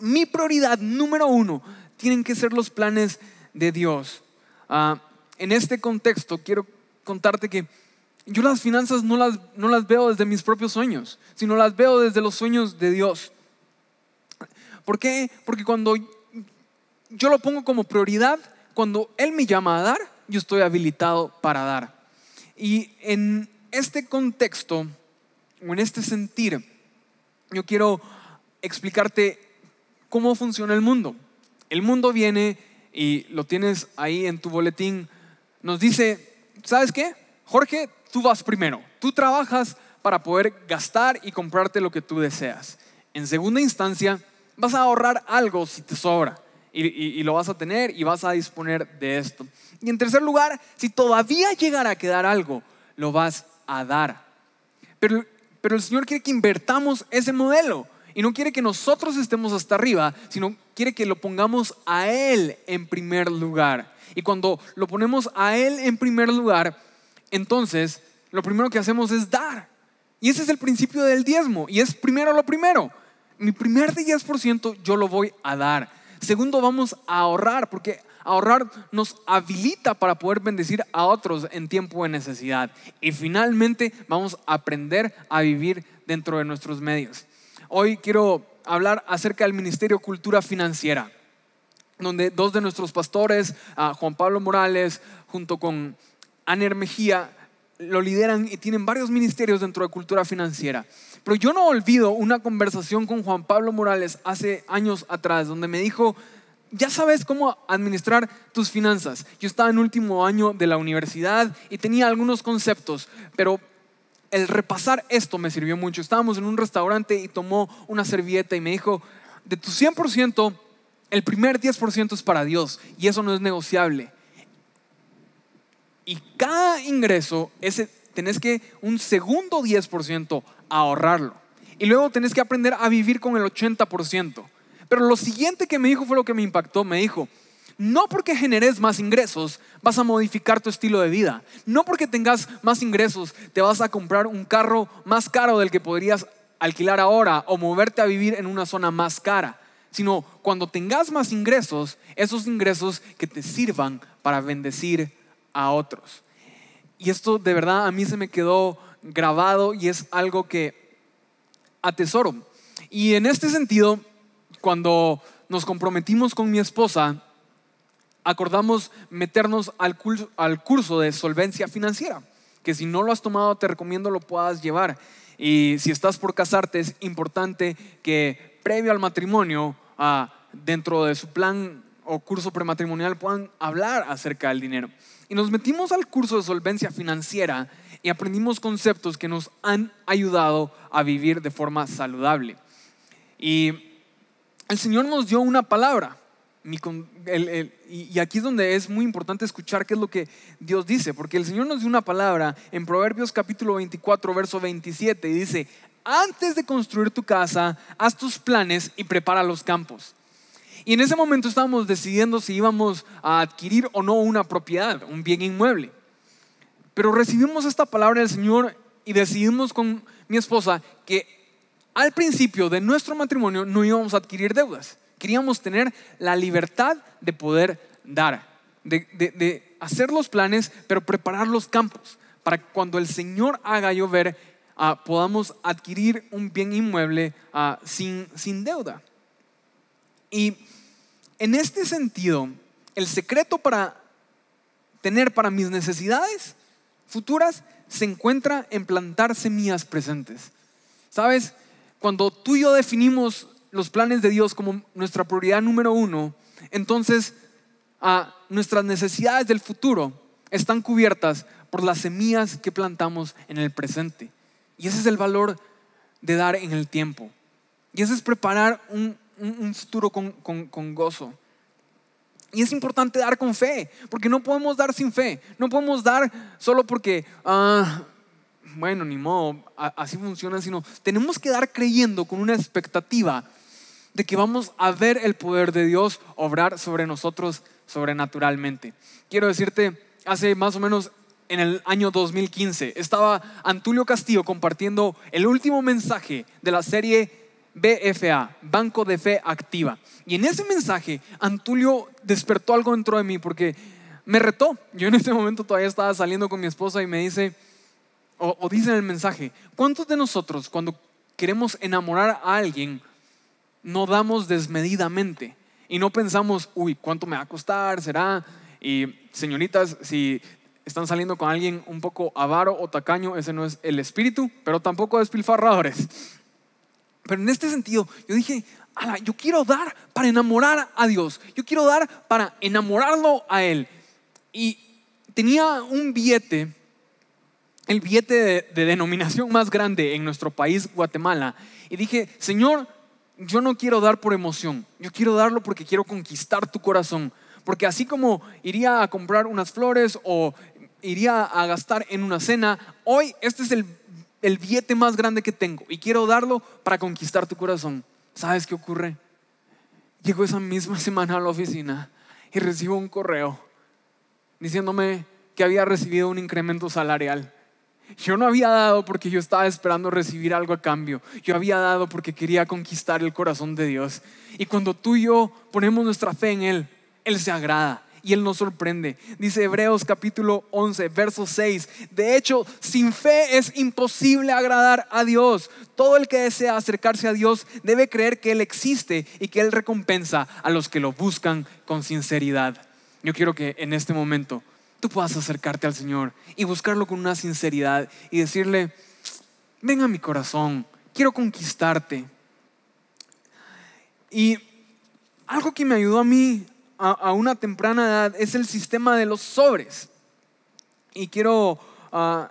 Mi prioridad número uno tienen que ser los planes de Dios. Ah, en este contexto quiero contarte que yo las finanzas no las, no las veo desde mis propios sueños, sino las veo desde los sueños de Dios. ¿Por qué? Porque cuando yo lo pongo como prioridad, cuando Él me llama a dar, yo estoy habilitado para dar. Y en, este contexto, o en este sentir, yo quiero explicarte cómo funciona el mundo. El mundo viene y lo tienes ahí en tu boletín. Nos dice, ¿sabes qué? Jorge, tú vas primero. Tú trabajas para poder gastar y comprarte lo que tú deseas. En segunda instancia, vas a ahorrar algo si te sobra. Y, y, lo vas a tener y vas a disponer de esto. Y en tercer lugar, si todavía llegara a quedar algo, lo vas a dar. Pero, pero el Señor quiere que invertamos ese modelo y no quiere que nosotros estemos hasta arriba, sino quiere que lo pongamos a Él en primer lugar. Y cuando lo ponemos a Él en primer lugar, entonces lo primero que hacemos es dar. Y ese es el principio del diezmo. Y es primero lo primero. Mi primer 10% yo lo voy a dar. Segundo, vamos a ahorrar, porque Ahorrar nos habilita para poder bendecir a otros en tiempo de necesidad. Y finalmente vamos a aprender a vivir dentro de nuestros medios. Hoy quiero hablar acerca del Ministerio Cultura Financiera, donde dos de nuestros pastores, ah, Juan Pablo Morales, junto con Aner Mejía, lo lideran y tienen varios ministerios dentro de cultura financiera. Pero yo no olvido una conversación con Juan Pablo Morales hace años atrás, donde me dijo, ya sabes cómo administrar tus finanzas. Yo estaba en último año de la universidad y tenía algunos conceptos, pero el repasar esto me sirvió mucho. Estábamos en un restaurante y tomó una servilleta y me dijo, de tu 100%, el primer 10% es para Dios y eso no es negociable. Y cada ingreso, tenés que un segundo 10% ahorrarlo. Y luego tenés que aprender a vivir con el 80%. Pero lo siguiente que me dijo fue lo que me impactó. Me dijo, no porque generes más ingresos vas a modificar tu estilo de vida. No porque tengas más ingresos te vas a comprar un carro más caro del que podrías alquilar ahora o moverte a vivir en una zona más cara. Sino cuando tengas más ingresos, esos ingresos que te sirvan para bendecir a otros. Y esto de verdad a mí se me quedó grabado y es algo que atesoro. Y en este sentido, cuando nos comprometimos con mi esposa, acordamos meternos al curso, al curso de solvencia financiera, que si no lo has tomado te recomiendo lo puedas llevar. Y si estás por casarte, es importante que previo al matrimonio, ah, dentro de su plan o curso prematrimonial, puedan hablar acerca del dinero. Y nos metimos al curso de solvencia financiera y aprendimos conceptos que nos han ayudado a vivir de forma saludable. Y el Señor nos dio una palabra. y aquí es donde es muy importante escuchar qué es lo que Dios dice, porque el Señor nos dio una palabra en Proverbios capítulo 24, verso 27, dice, antes de construir tu casa, haz tus planes y prepara los campos. Y en ese momento estábamos decidiendo si íbamos a adquirir o no una propiedad, un bien inmueble. Pero recibimos esta palabra del Señor y decidimos con mi esposa que al principio de nuestro matrimonio no íbamos a adquirir deudas. Queríamos tener la libertad de poder dar, de, hacer los planes, pero preparar los campos para que cuando el Señor haga llover ah, podamos adquirir un bien inmueble ah, sin deuda. Y en este sentido, el secreto para tener para mis necesidades futuras se encuentra en plantar semillas presentes. ¿Sabes? cuando tú y yo definimos los planes de Dios como nuestra prioridad número uno, entonces ah, nuestras necesidades del futuro están cubiertas por las semillas que plantamos en el presente. Y ese es el valor de dar en el tiempo. Y ese es preparar un, futuro con, con gozo. Y es importante dar con fe, porque no podemos dar sin fe. No podemos dar solo porque, ah, bueno, ni modo, así funciona, sino tenemos que dar creyendo con una expectativa de que vamos a ver el poder de Dios obrar sobre nosotros sobrenaturalmente. Quiero decirte, hace más o menos en el año 2015 estaba Antulio Castillo compartiendo el último mensaje de la serie BFA, Banco de Fe Activa. Y en ese mensaje, Antulio despertó algo dentro de mí porque me retó. Yo en ese momento todavía estaba saliendo con mi esposa y me dice, o, dicen dice el mensaje, ¿cuántos de nosotros cuando queremos enamorar a alguien no damos desmedidamente y no pensamos, uy, ¿cuánto me va a costar? ¿Será? Y señoritas, si están saliendo con alguien un poco avaro o tacaño, ese no es el espíritu, pero tampoco despilfarradores. Pero en este sentido, yo dije, yo quiero dar para enamorar a Dios, yo quiero dar para enamorarlo a Él. Y tenía un billete el billete de, denominación más grande en nuestro país, Guatemala, y dije, Señor, yo no quiero dar por emoción, yo quiero darlo porque quiero conquistar tu corazón, porque así como iría a comprar unas flores o iría a gastar en una cena, hoy este es el, el billete más grande que tengo y quiero darlo para conquistar tu corazón. ¿Sabes qué ocurre? Llego esa misma semana a la oficina y recibo un correo diciéndome que había recibido un incremento salarial. Yo no había dado porque yo estaba esperando recibir algo a cambio. Yo había dado porque quería conquistar el corazón de Dios. Y cuando tú y yo ponemos nuestra fe en Él, Él se agrada y Él nos sorprende. Dice Hebreos capítulo 11, verso 6. De hecho, sin fe es imposible agradar a Dios. Todo el que desea acercarse a Dios debe creer que Él existe y que Él recompensa a los que lo buscan con sinceridad. Yo quiero que en este momento tú puedas acercarte al Señor y buscarlo con una sinceridad y decirle, ven a mi corazón, quiero conquistarte. Y algo que me ayudó a mí a, una temprana edad es el sistema de los sobres. Y quiero, ah,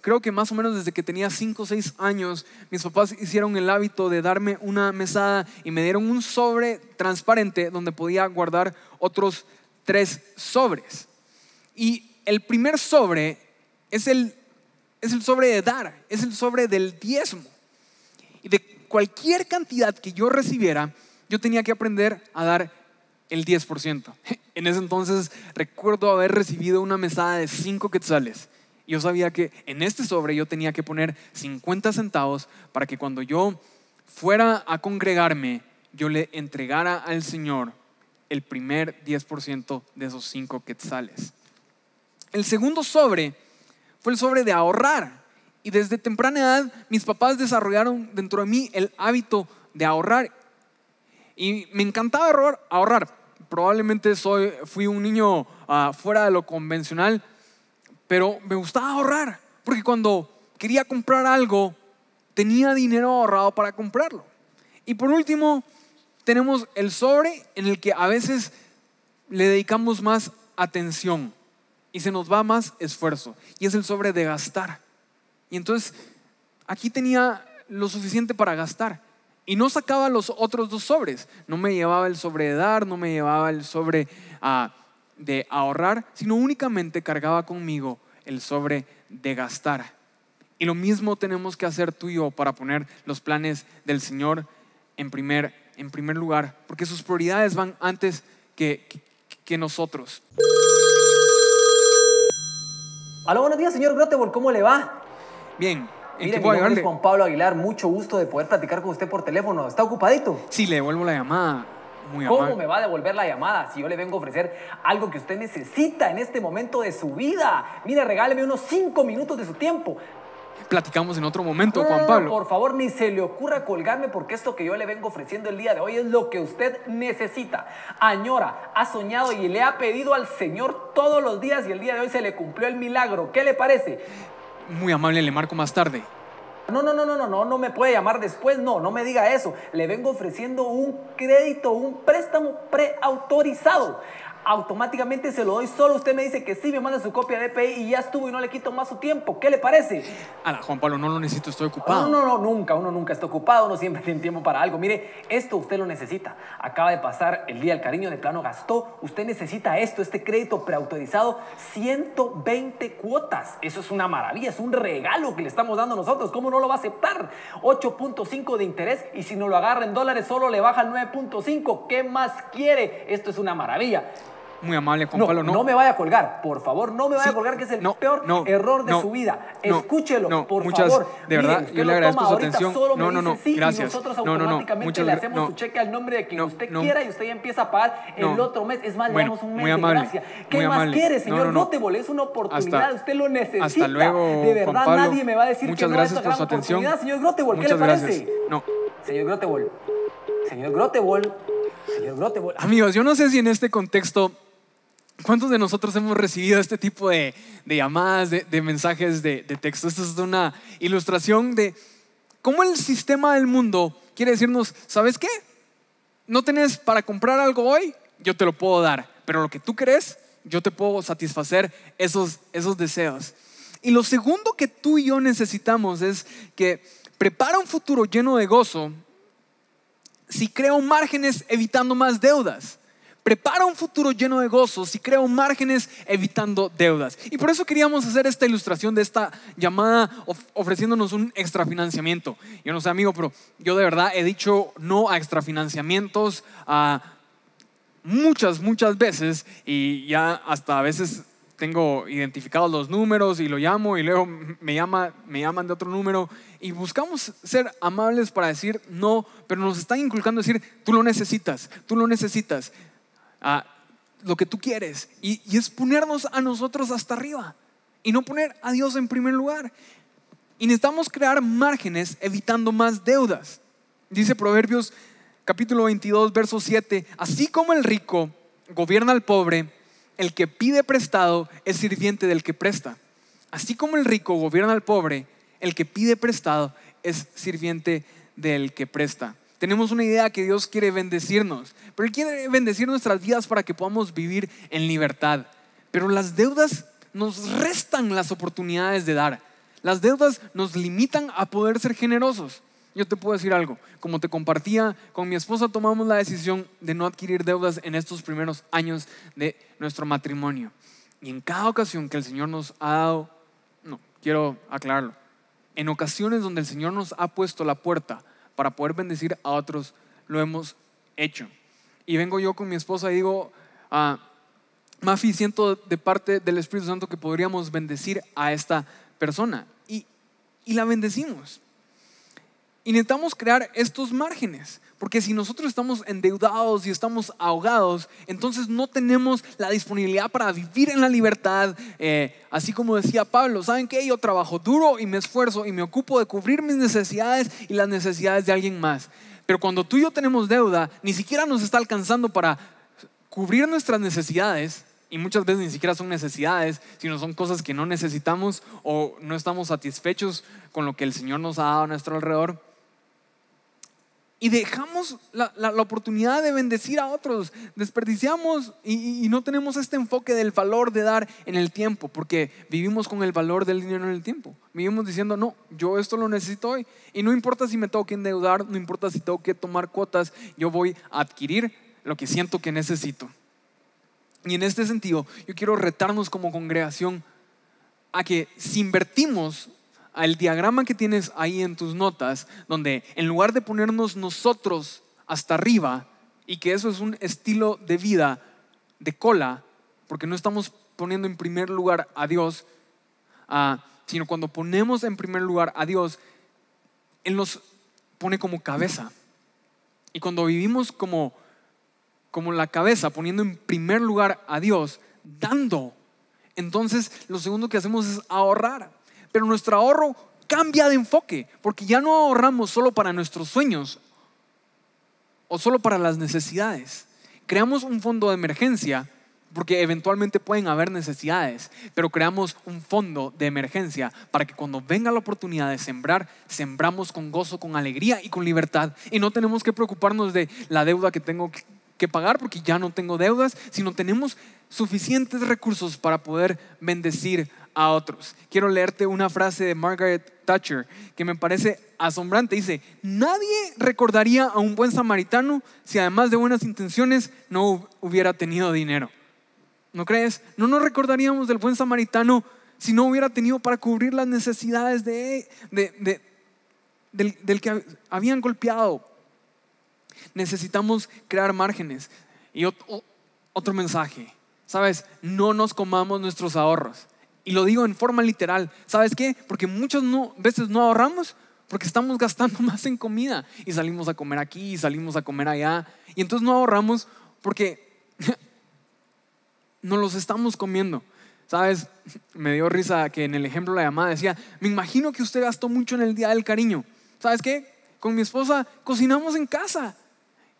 creo que más o menos desde que tenía 5 o 6 años, mis papás hicieron el hábito de darme una mesada y me dieron un sobre transparente donde podía guardar otros tres sobres. Y el primer sobre es el, sobre de dar, es el sobre del diezmo. Y de cualquier cantidad que yo recibiera, yo tenía que aprender a dar el 10%. En ese entonces recuerdo haber recibido una mesada de cinco quetzales. Yo sabía que en este sobre yo tenía que poner 50 centavos para que cuando yo fuera a congregarme, yo le entregara al Señor el primer 10% de esos cinco quetzales. El segundo sobre fue el sobre de ahorrar. Y desde temprana edad mis papás desarrollaron dentro de mí el hábito de ahorrar. Y me encantaba ahorrar. Probablemente soy, fui un niño ah, fuera de lo convencional, pero me gustaba ahorrar. Porque cuando quería comprar algo, tenía dinero ahorrado para comprarlo. Y por último, tenemos el sobre en el que a veces le dedicamos más atención y se nos va más esfuerzo. Y es el sobre de gastar. Y entonces aquí tenía lo suficiente para gastar. Y no sacaba los otros dos sobres. No me llevaba el sobre de dar, no me llevaba el sobre ah, de ahorrar, sino únicamente cargaba conmigo el sobre de gastar. Y lo mismo tenemos que hacer tú y yo para poner los planes del Señor en primer, en primer lugar, porque sus prioridades van antes que, que nosotros. Aló, buenos días, señor Grotebol, ¿cómo le va? Bien. ¿en Mire, Juan Pablo Aguilar, mucho gusto de poder platicar con usted por teléfono. ¿Está ocupadito? Sí, le devuelvo la llamada. Muy ¿Cómo me va a devolver la llamada si yo le vengo a ofrecer algo que usted necesita en este momento de su vida? Mire, regáleme unos cinco minutos de su tiempo platicamos en otro momento, Juan Pablo. Por favor, ni se le ocurra colgarme porque esto que yo le vengo ofreciendo el día de hoy es lo que usted necesita. Añora, ha soñado y le ha pedido al Señor todos los días y el día de hoy se le cumplió el milagro. ¿Qué le parece? Muy amable, le marco más tarde. No, no, no, no, no, no, no me puede llamar después, no, no me diga eso. Le vengo ofreciendo un crédito, un préstamo preautorizado automáticamente se lo doy. Solo usted me dice que sí, me manda su copia de EPI y ya estuvo y no le quito más su tiempo. ¿Qué le parece? Ana, Juan Pablo, no lo necesito, estoy ocupado. No, no, no, nunca. Uno nunca está ocupado, uno siempre tiene tiempo para algo. Mire, esto usted lo necesita. Acaba de pasar el día del cariño, de plano gastó. Usted necesita esto, este crédito preautorizado, 120 cuotas. Eso es una maravilla, es un regalo que le estamos dando nosotros. ¿Cómo no lo va a aceptar? 8.5 de interés y si no lo agarra en dólares, solo le baja el 9.5. ¿Qué más quiere? Esto es una maravilla. Muy amable, Juan no, Pablo. No. no me vaya a colgar, por favor, no me vaya a colgar, que es el peor error de su vida. Escúchelo, por favor. De verdad, yo le agradezco su atención. Solo no, no, no, sí, gracias. Y nosotros automáticamente le hacemos su cheque al nombre de quien usted quiera y usted ya empieza a pagar el otro mes. Es más, le damos un mes muy amable, de gracia. ¿Qué más quiere, señor? Grotebol? Es una oportunidad, usted lo necesita. Hasta luego, De verdad, nadie me va a decir muchas que gracias no por su oportunidad, Señor Grotebol, ¿qué le parece? No. Señor Grotebol, señor Grotebol, Señor Grotebol. Amigos, yo no sé si en este contexto ¿Cuántos de nosotros hemos recibido este tipo de, llamadas, de, mensajes, de, textos? texto? Esta es una ilustración de cómo el sistema del mundo quiere decirnos, ¿sabes qué? ¿No tenés para comprar algo hoy? Yo te lo puedo dar, pero lo que tú crees, yo te puedo satisfacer esos, deseos. Y lo segundo que tú y yo necesitamos es que prepara un futuro lleno de gozo si crea márgenes evitando más deudas prepara un futuro lleno de gozos y crea márgenes evitando deudas. Y por eso queríamos hacer esta ilustración de esta llamada ofreciéndonos un extrafinanciamiento. Yo no sé, amigo, pero yo de verdad he dicho no a extrafinanciamientos a muchas, muchas veces y ya hasta a veces tengo identificados los números y lo llamo y luego me, llama, me llaman de otro número y buscamos ser amables para decir no, pero nos están inculcando decir, tú lo necesitas, tú lo necesitas. A lo que tú quieres. Y, y es ponernos a nosotros hasta arriba y no poner a Dios en primer lugar. Y necesitamos crear márgenes evitando más deudas. Dice Proverbios capítulo 22, verso 7, así como el rico gobierna al pobre, el que pide prestado es sirviente del que presta. Así como el rico gobierna al pobre, el que pide prestado es sirviente del que presta. Tenemos una idea que Dios quiere bendecirnos, pero Él quiere bendecir nuestras vidas para que podamos vivir en libertad. Pero las deudas nos restan las oportunidades de dar. Las deudas nos limitan a poder ser generosos. Yo te puedo decir algo, como te compartía, con mi esposa tomamos la decisión de no adquirir deudas en estos primeros años de nuestro matrimonio. Y en cada ocasión que el Señor nos ha dado, no, quiero aclararlo, en ocasiones donde el Señor nos ha puesto la puerta para poder bendecir a otros, lo hemos hecho. Y vengo yo con mi esposa y digo, a ah, Mafi, siento de parte del Espíritu Santo que podríamos bendecir a esta persona. y la bendecimos. Y necesitamos crear estos márgenes, porque si nosotros estamos endeudados y estamos ahogados, entonces no tenemos la disponibilidad para vivir en la libertad. Eh, así como decía Pablo, ¿saben qué? Yo trabajo duro y me esfuerzo y me ocupo de cubrir mis necesidades y las necesidades de alguien más. Pero cuando tú y yo tenemos deuda, ni siquiera nos está alcanzando para cubrir nuestras necesidades, y muchas veces ni siquiera son necesidades, sino son cosas que no necesitamos o no estamos satisfechos con lo que el Señor nos ha dado a nuestro alrededor y dejamos la, la, oportunidad de bendecir a otros, desperdiciamos y, y, no tenemos este enfoque del valor de dar en el tiempo, porque vivimos con el valor del dinero en el tiempo. Vivimos diciendo, no, yo esto lo necesito hoy. Y no importa si me tengo que endeudar, no importa si tengo que tomar cuotas, yo voy a adquirir lo que siento que necesito. Y en este sentido, yo quiero retarnos como congregación a que si invertimos al diagrama que tienes ahí en tus notas, donde en lugar de ponernos nosotros hasta arriba, y que eso es un estilo de vida de cola, porque no estamos poniendo en primer lugar a Dios, ah, sino cuando ponemos en primer lugar a Dios, Él nos pone como cabeza. Y cuando vivimos como, como la cabeza, poniendo en primer lugar a Dios, dando, entonces lo segundo que hacemos es ahorrar pero nuestro ahorro cambia de enfoque, porque ya no ahorramos solo para nuestros sueños o solo para las necesidades. Creamos un fondo de emergencia porque eventualmente pueden haber necesidades, pero creamos un fondo de emergencia para que cuando venga la oportunidad de sembrar, sembramos con gozo, con alegría y con libertad. Y no tenemos que preocuparnos de la deuda que tengo que pagar porque ya no tengo deudas, sino tenemos suficientes recursos para poder bendecir a otros. Quiero leerte una frase de Margaret Thatcher que me parece asombrante. Dice, nadie recordaría a un buen samaritano si además de buenas intenciones no hubiera tenido dinero. ¿No crees? No nos recordaríamos del buen samaritano si no hubiera tenido para cubrir las necesidades de, de, de del, que habían golpeado. Necesitamos crear márgenes. Y otro mensaje, ¿sabes? No nos comamos nuestros ahorros. Y lo digo en forma literal. ¿Sabes qué? Porque muchas veces no ahorramos porque estamos gastando más en comida y salimos a comer aquí y salimos a comer allá. Y entonces no ahorramos porque no los estamos comiendo. ¿Sabes? Me dio risa que en el ejemplo la llamada decía, me imagino que usted gastó mucho en el Día del Cariño. ¿Sabes qué? Con mi esposa cocinamos en casa.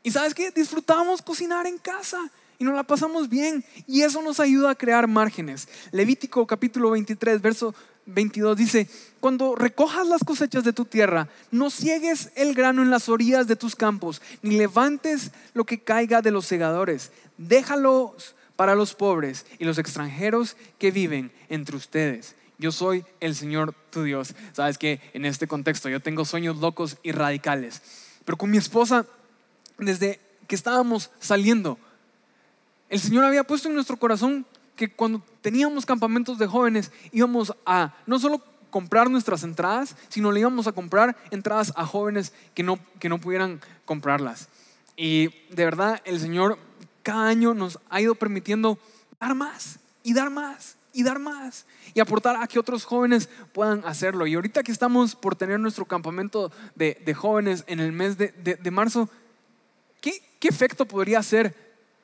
¿Y sabes qué? Disfrutamos cocinar en casa y nos la pasamos bien. Y eso nos ayuda a crear márgenes. Levítico capítulo 23, verso 22 dice, cuando recojas las cosechas de tu tierra, no ciegues el grano en las orillas de tus campos, ni levantes lo que caiga de los segadores. Déjalos para los pobres y los extranjeros que viven entre ustedes. Yo soy el Señor tu Dios. Sabes que en este contexto yo tengo sueños locos y radicales. Pero con mi esposa, desde que estábamos saliendo, el Señor había puesto en nuestro corazón que cuando teníamos campamentos de jóvenes íbamos a no solo comprar nuestras entradas, sino le íbamos a comprar entradas a jóvenes que no, que no pudieran comprarlas. Y de verdad el Señor cada año nos ha ido permitiendo dar más y dar más y dar más y aportar a que otros jóvenes puedan hacerlo. Y ahorita que estamos por tener nuestro campamento de, jóvenes en el mes de, marzo, ¿qué, ¿qué efecto podría hacer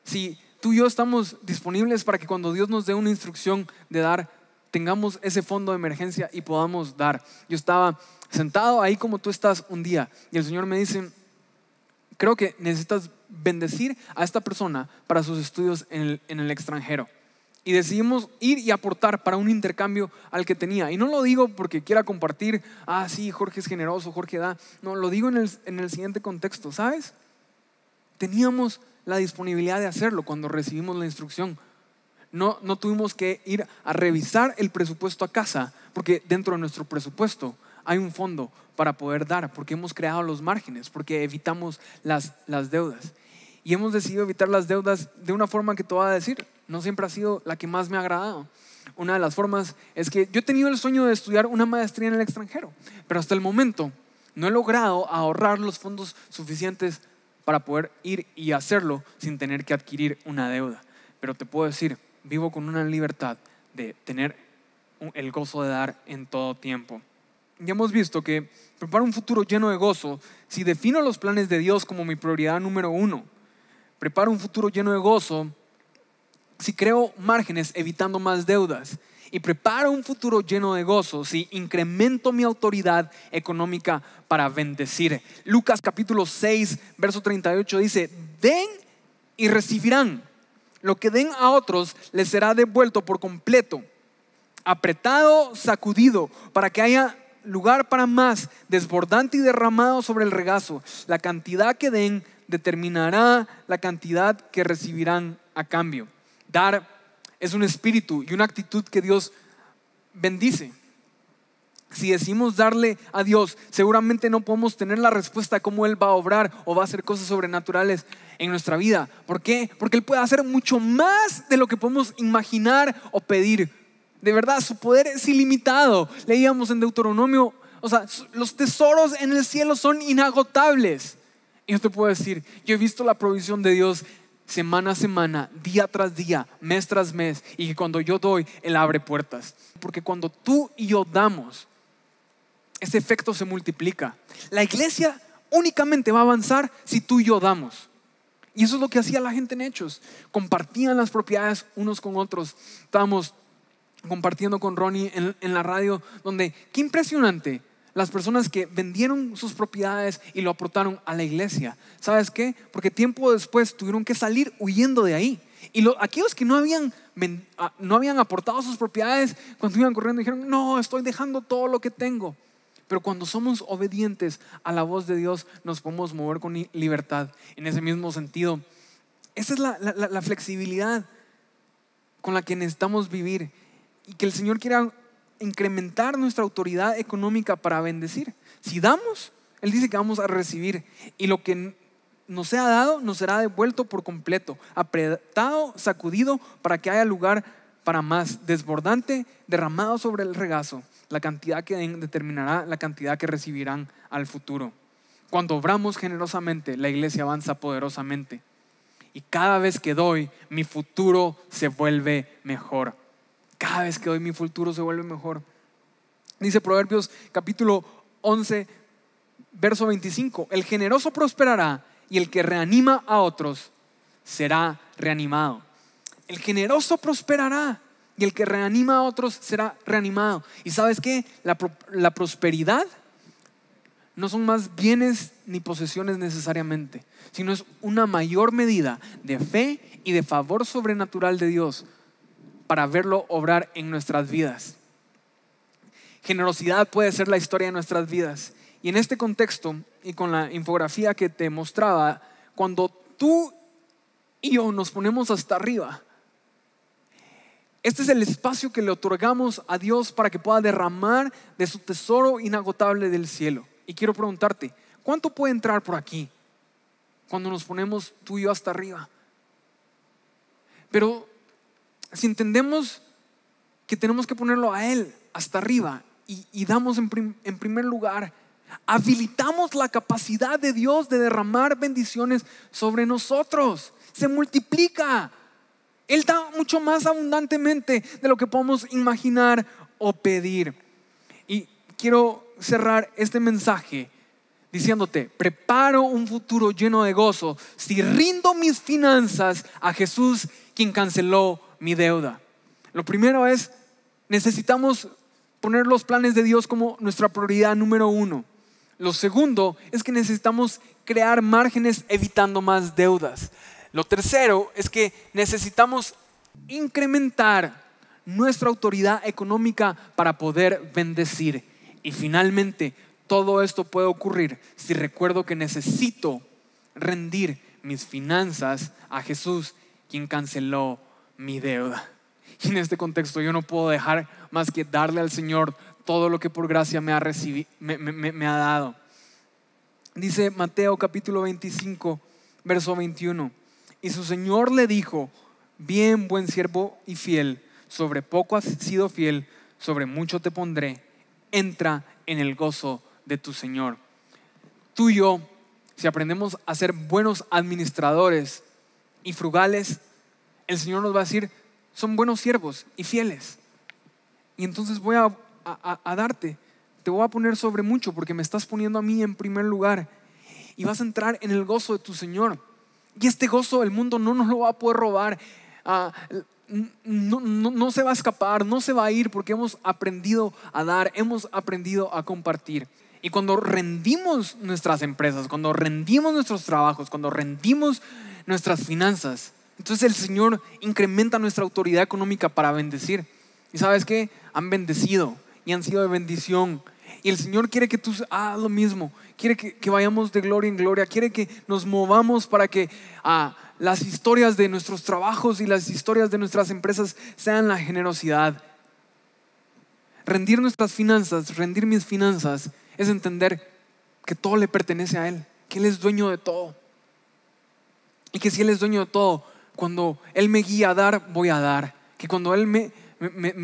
si tú y yo estamos disponibles para que cuando Dios nos dé una instrucción de dar, tengamos ese fondo de emergencia y podamos dar. Yo estaba sentado ahí como tú estás un día y el Señor me dice, creo que necesitas bendecir a esta persona para sus estudios en el, extranjero y decidimos ir y aportar para un intercambio al que tenía. Y no lo digo porque quiera compartir, ah, sí, Jorge es generoso, Jorge da. No, lo digo en el, siguiente contexto, ¿sabes? Teníamos la disponibilidad de hacerlo cuando recibimos la instrucción. No, no tuvimos que ir a revisar el presupuesto a casa, porque dentro de nuestro presupuesto hay un fondo para poder dar, porque hemos creado los márgenes, porque evitamos las, las deudas. Y hemos decidido evitar las deudas de una forma que te voy a decir, no siempre ha sido la que más me ha agradado. Una de las formas es que yo he tenido el sueño de estudiar una maestría en el extranjero, pero hasta el momento no he logrado ahorrar los fondos suficientes para poder ir y hacerlo sin tener que adquirir una deuda. Pero te puedo decir, vivo con una libertad de tener el gozo de dar en todo tiempo. Ya hemos visto que preparo un futuro lleno de gozo si defino los planes de Dios como mi prioridad número uno. Preparo un futuro lleno de gozo si creo márgenes evitando más deudas y preparo un futuro lleno de gozos y incremento mi autoridad económica para bendecir. Lucas capítulo 6, verso 38 dice, den y recibirán. Lo que den a otros les será devuelto por completo, apretado, sacudido, para que haya lugar para más, desbordante y derramado sobre el regazo. La cantidad que den determinará la cantidad que recibirán a cambio. Dar es un espíritu y una actitud que Dios bendice. Si decimos darle a Dios, seguramente no podemos tener la respuesta a cómo Él va a obrar o va a hacer cosas sobrenaturales en nuestra vida. ¿Por qué? Porque Él puede hacer mucho más de lo que podemos imaginar o pedir. De verdad, su poder es ilimitado. Leíamos en Deuteronomio, o sea, los tesoros en el cielo son inagotables. Y yo te puedo decir, yo he visto la provisión de Dios semana a semana, día tras día, mes tras mes, y cuando yo doy, Él abre puertas. Porque cuando tú y yo damos, ese efecto se multiplica. La iglesia únicamente va a avanzar si tú y yo damos. Y eso es lo que hacía la gente en Hechos. Compartían las propiedades unos con otros. Estábamos compartiendo con Ronnie en la radio, donde qué impresionante las personas que vendieron sus propiedades y lo aportaron a la iglesia. ¿Sabes qué? Porque tiempo después tuvieron que salir huyendo de ahí. Y lo, aquellos que no habían, no habían aportado sus propiedades, cuando iban corriendo dijeron, no, estoy dejando todo lo que tengo. Pero cuando somos obedientes a la voz de Dios, nos podemos mover con libertad. En ese mismo sentido, esa es la flexibilidad con la que necesitamos vivir y que el Señor quiera incrementar nuestra autoridad económica para bendecir. Si damos, Él dice que vamos a recibir. Y lo que nos sea dado nos será devuelto por completo, apretado, sacudido, para que haya lugar para más, desbordante, derramado sobre el regazo, la cantidad que den determinará la cantidad que recibirán al futuro. Cuando obramos generosamente, la iglesia avanza poderosamente. Y cada vez que doy, mi futuro se vuelve mejor. Cada vez que hoy mi futuro se vuelve mejor. Dice Proverbios capítulo 11, verso 25, el generoso prosperará y el que reanima a otros será reanimado. El generoso prosperará y el que reanima a otros será reanimado. ¿Y sabes qué? La, la prosperidad no son más bienes ni posesiones necesariamente, sino es una mayor medida de fe y de favor sobrenatural de Dios para verlo obrar en nuestras vidas. Generosidad puede ser la historia de nuestras vidas. Y en este contexto y con la infografía que te mostraba, cuando tú y yo nos ponemos hasta arriba, este es el espacio que le otorgamos a Dios para que pueda derramar de su tesoro inagotable del cielo. Y quiero preguntarte, ¿cuánto puede entrar por aquí cuando nos ponemos tú y yo hasta arriba? Pero si entendemos que tenemos que ponerlo a Él hasta arriba y, damos en, en primer lugar, habilitamos la capacidad de Dios de derramar bendiciones sobre nosotros. Se multiplica. Él da mucho más abundantemente de lo que podemos imaginar o pedir. Y quiero cerrar este mensaje diciéndote, preparo un futuro lleno de gozo si rindo mis finanzas a Jesús quien canceló mi deuda. Lo primero es, necesitamos poner los planes de Dios como nuestra prioridad número uno. Lo segundo es que necesitamos crear márgenes evitando más deudas. Lo tercero es que necesitamos incrementar nuestra autoridad económica para poder bendecir. Y finalmente, todo esto puede ocurrir si recuerdo que necesito rendir mis finanzas a Jesús, quien canceló mi deuda. Y en este contexto yo no puedo dejar más que darle al Señor todo lo que por gracia me ha, recibido, me, ha dado. Dice Mateo capítulo 25, verso 21. Y su Señor le dijo, bien buen siervo y fiel, sobre poco has sido fiel, sobre mucho te pondré, entra en el gozo de tu Señor. Tú y yo, si aprendemos a ser buenos administradores y frugales el Señor nos va a decir, son buenos siervos y fieles. Y entonces voy a, darte, te voy a poner sobre mucho porque me estás poniendo a mí en primer lugar. Y vas a entrar en el gozo de tu Señor. Y este gozo el mundo no nos lo va a poder robar. Ah, no, se va a escapar, no se va a ir porque hemos aprendido a dar, hemos aprendido a compartir. Y cuando rendimos nuestras empresas, cuando rendimos nuestros trabajos, cuando rendimos nuestras finanzas, entonces el Señor incrementa nuestra autoridad económica para bendecir. Y sabes qué? Han bendecido y han sido de bendición. Y el Señor quiere que tú hagas lo mismo. Quiere que, vayamos de gloria en gloria. Quiere que nos movamos para que ah, las historias de nuestros trabajos y las historias de nuestras empresas sean la generosidad. Rendir nuestras finanzas, rendir mis finanzas, es entender que todo le pertenece a Él, que Él es dueño de todo. Y que si Él es dueño de todo, cuando Él me guía a dar, voy a dar. Que cuando Él me,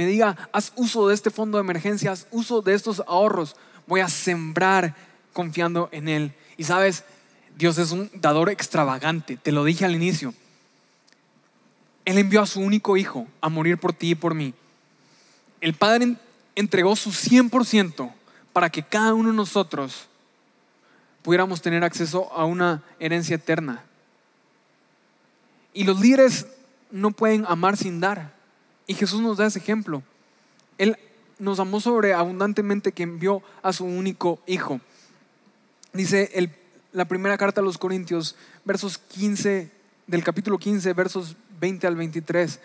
diga, haz uso de este fondo de emergencia, haz uso de estos ahorros, voy a sembrar confiando en Él. Y sabes, Dios es un dador extravagante, te lo dije al inicio. Él envió a su único hijo a morir por ti y por mí. El Padre entregó su 100% para que cada uno de nosotros pudiéramos tener acceso a una herencia eterna. Y los líderes no pueden amar sin dar. Y Jesús nos da ese ejemplo. Él nos amó sobreabundantemente que envió a su único hijo. Dice la primera carta a los Corintios, versos 15, del capítulo 15, versos 20 al 23.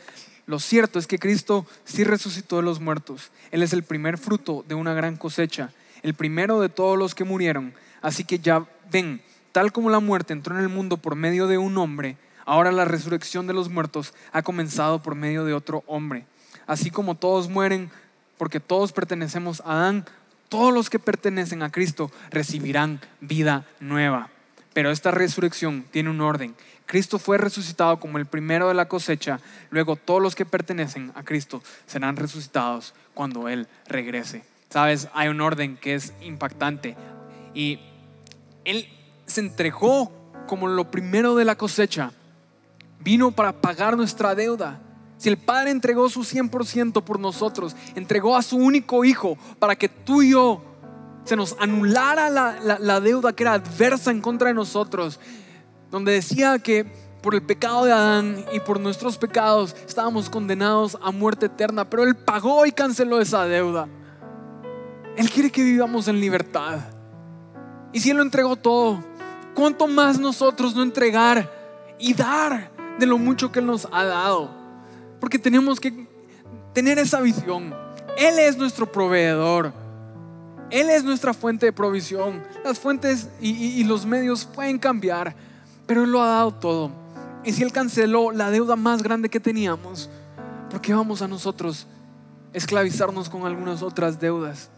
Lo cierto es que Cristo sí resucitó de los muertos. Él es el primer fruto de una gran cosecha, el primero de todos los que murieron. Así que ya ven, tal como la muerte entró en el mundo por medio de un hombre, Ahora la resurrección de los muertos ha comenzado por medio de otro hombre. Así como todos mueren porque todos pertenecemos a Adán, todos los que pertenecen a Cristo recibirán vida nueva. Pero esta resurrección tiene un orden. Cristo fue resucitado como el primero de la cosecha, luego todos los que pertenecen a Cristo serán resucitados cuando Él regrese. Sabes, hay un orden que es impactante. Y Él se entregó como lo primero de la cosecha Vino para pagar nuestra deuda. Si el Padre entregó su 100% por nosotros, entregó a su único Hijo para que tú y yo se nos anulara la, deuda que era adversa en contra de nosotros, donde decía que por el pecado de Adán y por nuestros pecados estábamos condenados a muerte eterna, pero Él pagó y canceló esa deuda. Él quiere que vivamos en libertad. Y si Él lo entregó todo, ¿cuánto más nosotros no entregar y dar? de lo mucho que Él nos ha dado. Porque tenemos que tener esa visión. Él es nuestro proveedor. Él es nuestra fuente de provisión. Las fuentes y, los medios pueden cambiar, pero Él lo ha dado todo. Y si Él canceló la deuda más grande que teníamos, ¿por qué vamos a nosotros esclavizarnos con algunas otras deudas?